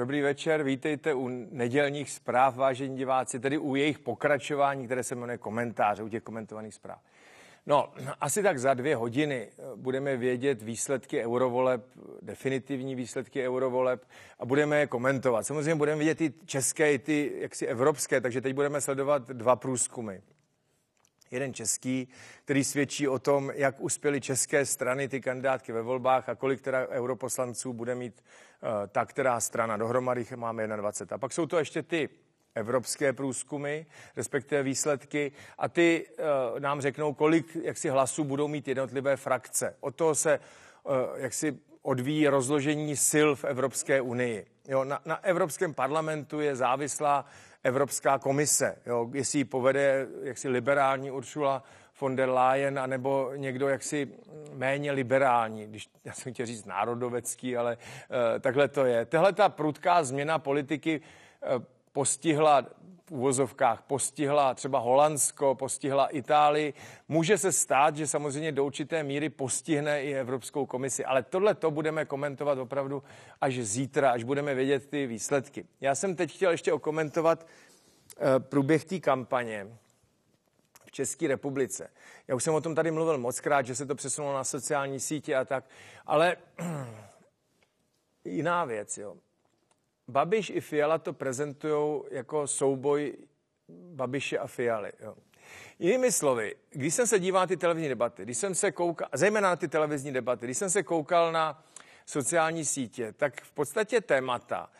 Dobrý večer, vítejte u nedělních zpráv, vážení diváci, tedy u jejich pokračování, které se jmenuje komentáře, u těch komentovaných zpráv. No, asi tak za dvě hodiny eh, budeme vědět výsledky eurovoleb, definitivní výsledky eurovoleb a budeme je komentovat. Samozřejmě budeme vidět i české, i ty jaksi evropské, takže teď budeme sledovat dva průzkumy jeden český, který svědčí o tom, jak uspěly české strany ty kandidátky ve volbách a kolik teda europoslanců bude mít uh, ta, která strana. Dohromady máme 21. A pak jsou to ještě ty evropské průzkumy, respektive výsledky a ty uh, nám řeknou, kolik jaksi hlasů budou mít jednotlivé frakce. Od toho se uh, eh, jaksi odvíjí rozložení sil v Evropské unii. Jo, na, na Evropském parlamentu je závislá Evropská komise. Jo, jestli ji povede jaksi liberální Ursula von der Leyen, anebo někdo jaksi méně liberální, když já jsem chtěl říct národovecký, ale e, takhle to je. Tehle ta prudká změna politiky e, postihla v uvozovkách postihla třeba Holandsko, postihla Itálii. Může se stát, že samozřejmě do určité míry postihne i Evropskou komisi, ale tohle to budeme komentovat opravdu až zítra, až budeme vědět ty výsledky. Já jsem teď chtěl ještě okomentovat eh, průběh té kampaně v České republice. Já už jsem o tom tady mluvil mockrát, že se to přesunulo na sociální sítě a tak, ale jiná věc, jo. Babiš i Fiala to prezentují jako souboj Babiše a Fialy. Jo. Jinými slovy, když jsem se díval na ty televizní debaty, když jsem se koukal, zejména na ty televizní debaty, když jsem se koukal na sociální sítě, tak v podstatě témata,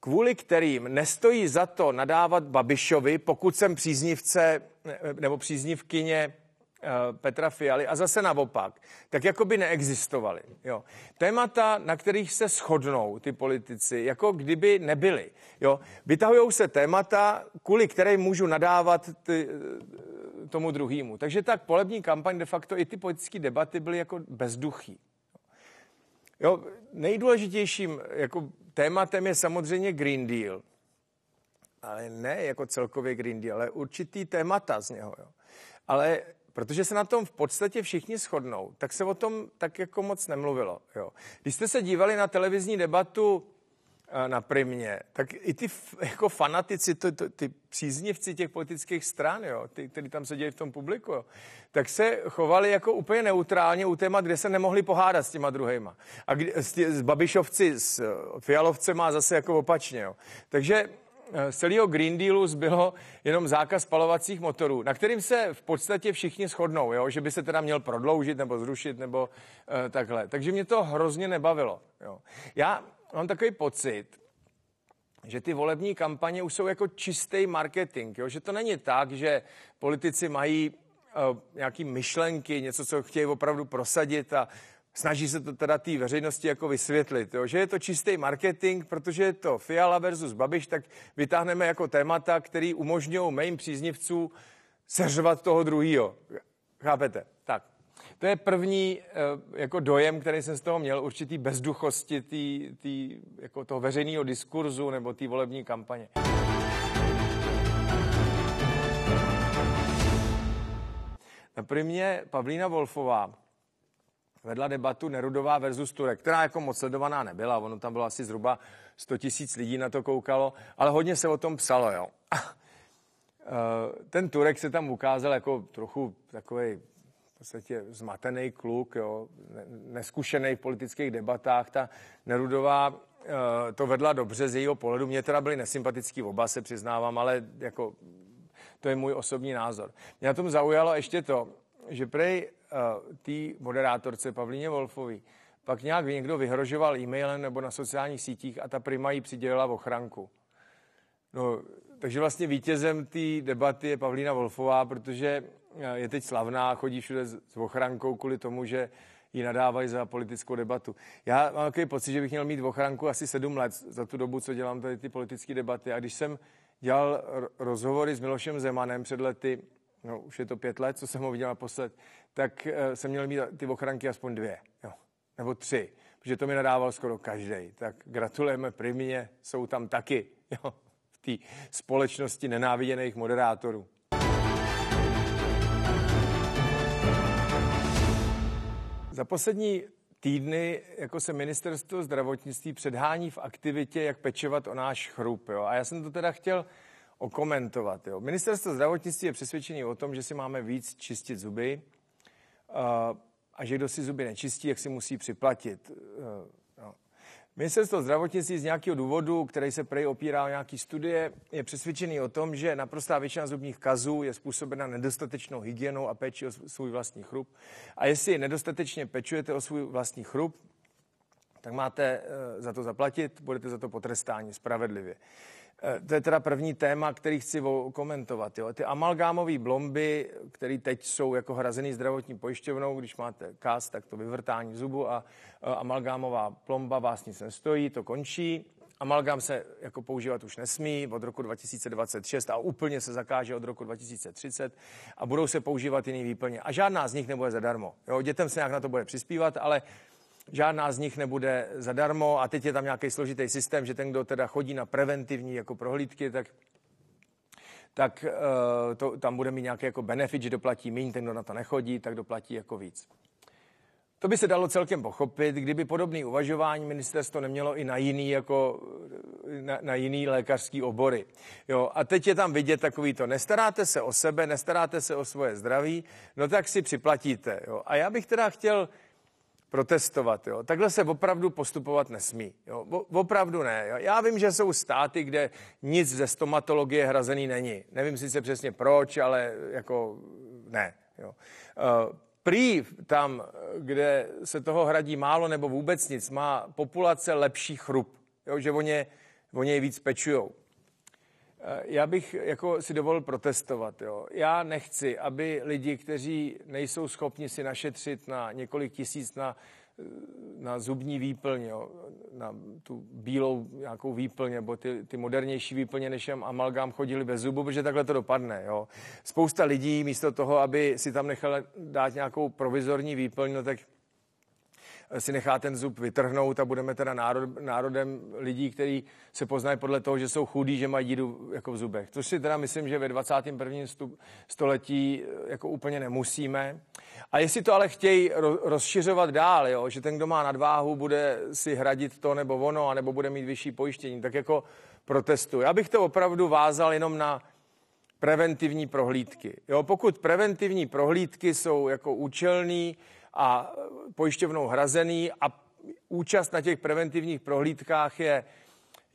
kvůli kterým nestojí za to nadávat Babišovi, pokud jsem příznivce nebo příznivkyně Eh, Petra Fialy a zase naopak, tak jako by neexistovaly. Jo. Témata, na kterých se shodnou ty politici, jako kdyby nebyly. Jo. Vytahujou se témata, kvůli které můžu nadávat ty, eh, tomu druhému. Takže tak polební kampaň de facto i ty politické debaty byly jako bezduchý. Jo, nejdůležitějším jako tématem je samozřejmě Green Deal. Ale ne jako celkově Green Deal, ale určitý témata z něho. Jo. Ale protože se na tom v podstatě všichni shodnou, tak se o tom tak jako moc nemluvilo. Jo. Když jste se dívali na televizní debatu eh, na primě, tak i ty jako fanatici, to, to, ty příznivci těch politických stran, jo, ty, který tam seděli v tom publiku, jo, tak se chovali jako úplně neutrálně u témat, kde se nemohli pohádat s těma druhýma. A kdy, s, tě, s Babišovci, s Fialovcema zase jako opačně. Jo. Takže Eh, z celého Green Dealu zbylo jenom zákaz spalovacích motorů, na kterým se v podstatě všichni shodnou, jo? že by se teda měl prodloužit nebo zrušit nebo e, takhle. Takže mě to hrozně nebavilo. Jo? Já mám takový pocit, že ty volební kampaně už jsou jako čistý marketing, jo? že to není tak, že politici mají eh, nějaký myšlenky, něco, co chtějí opravdu prosadit a snaží se to teda té veřejnosti jako vysvětlit, jo? že je to čistý marketing, protože je to Fiala versus Babiš, tak vytáhneme jako témata, který umožňují mým příznivců seřvat toho druhého. Chápete? Tak. To je první eh, jako dojem, který jsem z toho měl, určitý bezduchosti tý, tý, jako toho veřejného diskurzu nebo té volební kampaně. Na první Pavlína Wolfová, vedla debatu Nerudová versus Turek, která jako moc sledovaná nebyla. Ono tam bylo asi zhruba 100 tisíc lidí na to koukalo, ale hodně se o tom psalo, jo. Eh, ten Turek se tam ukázal jako trochu takový v podstatě zmatený kluk, jo, neskušený v politických debatách. Ta Nerudová eh, to vedla dobře z jejího pohledu. Mě teda byly nesympatický oba, se přiznávám, ale jako to je můj osobní názor. Mě na tom zaujalo ještě to, že prej Eh, té moderátorce Pavlíně Wolfovi pak nějak někdo vyhrožoval e-mailem nebo na sociálních sítích a ta prima jí přidělila ochranku. No, takže vlastně vítězem té debaty je Pavlína Wolfová, protože eh, je teď slavná, chodí všude s ochrankou kvůli tomu, že ji nadávají za politickou debatu. Já mám takový pocit, že bych měl mít ochranku asi sedm let za tu dobu, co dělám tady ty politické debaty. A když jsem dělal rozhovory s Milošem Zemanem před lety, no už je to pět let, co jsem ho viděl naposled, tak eh, jsem měl mít ty ochranky aspoň dvě, jo, nebo tři, protože to mi nadával skoro každý. Tak gratulujeme primě, jsou tam taky jo, v té společnosti nenáviděných moderátorů. Za poslední týdny jako se ministerstvo zdravotnictví předhání v aktivitě, jak pečovat o náš chrup. Jo? A já jsem to teda chtěl okomentovat. Jo? Ministerstvo zdravotnictví je přesvědčený o tom, že si máme víc čistit zuby, a že kdo si zuby nečistí, jak si musí připlatit. Eh, no. Ministerstvo zdravotnictví z nějakého důvodu, který se prej opírá o nějaké studie, je přesvědčený o tom, že naprostá většina zubních kazů je způsobena nedostatečnou hygienou a péčí o svůj vlastní chrup. A jestli nedostatečně pečujete o svůj vlastní chrup, tak máte eh, za to zaplatit, budete za to potrestáni spravedlivě. Eh, to je teda první téma, který chci komentovat. Jo. Ty amalgámové blomby, které teď jsou jako hrazený zdravotní pojišťovnou, když máte kás, tak to vyvrtání zubu a, a eh, amalgámová plomba vás vlastně nic nestojí, to končí. Amalgám se jako používat už nesmí od roku 2026 a úplně se zakáže od roku 2030 a budou se používat jiný výplně. A žádná z nich nebude zadarmo. Jo, dětem se nějak na to bude přispívat, ale žádná z nich nebude zadarmo a teď je tam nějaký složitý systém, že ten, kdo teda chodí na preventivní jako prohlídky, tak tak eh, to, tam bude mít nějaký jako benefit, že doplatí méně, ten, kdo na to nechodí, tak doplatí jako víc. To by se dalo celkem pochopit, kdyby podobné uvažování ministerstvo nemělo i na jiný, jako, eh, na, na jiný lékařský obory. Jo, a teď je tam vidět takový to, nestaráte se o sebe, nestaráte se o svoje zdraví, no tak si připlatíte. Jo. A já bych teda chtěl protestovat. Jo. Takhle se opravdu postupovat nesmí. Jo. Opravdu ne. Jo. Já vím, že jsou státy, kde nic ze stomatologie hrazený není. Nevím sice přesně proč, ale jako ne. Jo. Eh, prý tam, kde se toho hradí málo nebo vůbec nic, má populace lepší chrup. Jo, že o ně, o něj víc pečujou. Eh, já bych jako si dovolil protestovat. Jo. Já nechci, aby lidi, kteří nejsou schopni si našetřit na několik tisíc na, na zubní výplň, jo, na tu bílou nějakou výplň, nebo ty, ty modernější výplně, než jen amalgám chodili bez zubu, protože takhle to dopadne. Jo. Spousta lidí místo toho, aby si tam nechala dát nějakou provizorní výplň, no tak si nechá ten zub vytrhnout a budeme teda národ, národem lidí, kteří se poznají podle toho, že jsou chudí, že mají díru jako v zubech. Což si teda myslím, že ve 21. Stup, století eh, jako úplně nemusíme. A jestli to ale chtějí rozšiřovat dál, jo, že ten, kdo má nadváhu, bude si hradit to nebo ono, anebo bude mít vyšší pojištění, tak jako protestu. Já bych to opravdu vázal jenom na preventivní prohlídky. Jo, pokud preventivní prohlídky jsou jako účelný, a pojišťovnou hrazený a účast na těch preventivních prohlídkách je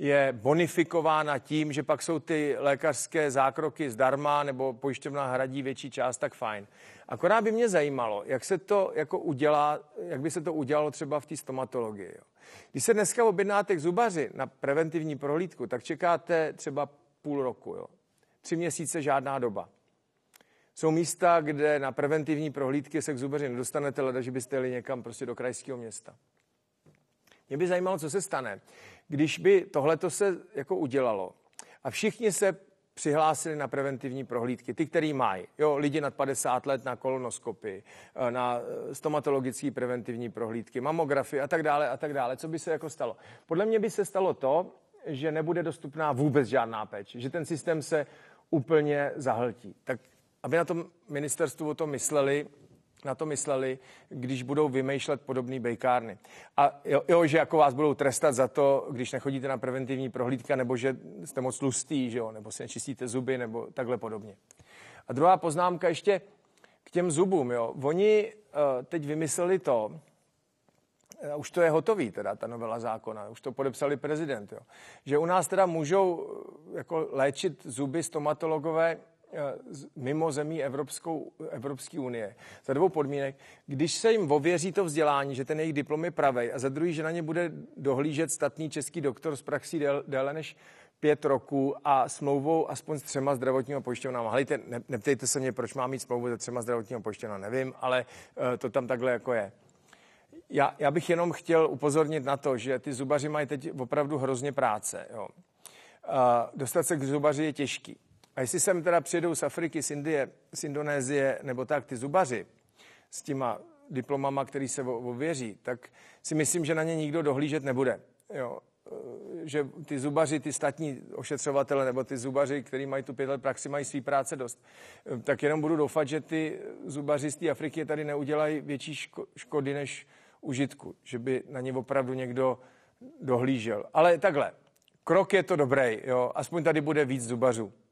je bonifikována tím, že pak jsou ty lékařské zákroky zdarma nebo pojišťovna hradí větší část, tak fajn. Akorát by mě zajímalo, jak se to jako udělá, jak by se to udělalo třeba v té stomatologii. Jo. Když se dneska objednáte k zubaři na preventivní prohlídku, tak čekáte třeba půl roku. Jo. Tři měsíce žádná doba. Jsou místa, kde na preventivní prohlídky se k zubaři nedostanete, leda, že byste jeli někam prostě do krajského města. Mě by zajímalo, co se stane, když by tohleto se jako udělalo a všichni se přihlásili na preventivní prohlídky, ty, který mají. Jo, lidi nad 50 let na kolonoskopy, eh, na eh, stomatologické preventivní prohlídky, mamografy a tak dále a tak dále. Co by se jako stalo? Podle mě by se stalo to, že nebude dostupná vůbec žádná péče, že ten systém se úplně zahltí. Tak aby na tom ministerstvu o tom mysleli, na to mysleli, když budou vymýšlet podobné bejkárny. A jo, jo, že jako vás budou trestat za to, když nechodíte na preventivní prohlídka, nebo že jste moc lustý, že jo, nebo si nečistíte zuby, nebo takhle podobně. A druhá poznámka ještě k těm zubům, jo. Oni uh, teď vymysleli to, uh, už to je hotový teda ta novela zákona, už to podepsali prezident, jo. Že u nás teda můžou uh, jako léčit zuby stomatologové Eh, mimo zemí Evropskou, Evropské unie. Za dvou podmínek. Když se jim ověří to vzdělání, že ten jejich diplom je pravej a za druhý, že na ně bude dohlížet statný český doktor z praxí déle než pět roků a smlouvou aspoň s třema zdravotními pojišťovnami. Hlejte, ne, neptejte se mě, proč má mít smlouvu se třema zdravotními pojišťovnami, nevím, ale eh, to tam takhle jako je. Já, já bych jenom chtěl upozornit na to, že ty zubaři mají teď opravdu hrozně práce. Jo. Uh, dostat se k zubaři je těžký. A jestli sem teda přijedou z Afriky, z Indie, z Indonésie nebo tak ty zubaři s těma diplomama, který se ověří, tak si myslím, že na ně nikdo dohlížet nebude. Jo. Že ty zubaři, ty statní ošetřovatele nebo ty zubaři, kteří mají tu pět let praxi, mají svý práce dost. Tak jenom budu doufat, že ty zubaři z té Afriky tady neudělají větší ško- škody než užitku. Že by na ně opravdu někdo dohlížel. Ale takhle, krok je to dobrý, jo. aspoň tady bude víc zubařů.